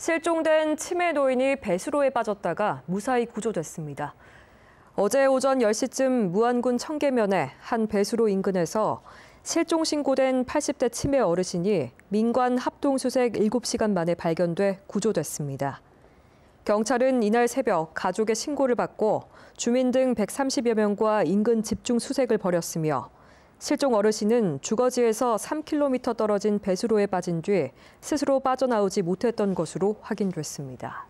실종된 치매 노인이 배수로에 빠졌다가 무사히 구조됐습니다. 어제 오전 10시쯤 무안군 청계면의 한 배수로 인근에서 실종 신고된 80대 치매 어르신이 민관 합동수색 7시간 만에 발견돼 구조됐습니다. 경찰은 이날 새벽 가족의 신고를 받고 주민 등 130여 명과 인근 집중 수색을 벌였으며 실종 어르신은 주거지에서 3km 떨어진 배수로에 빠진 뒤 스스로 빠져나오지 못했던 것으로 확인됐습니다.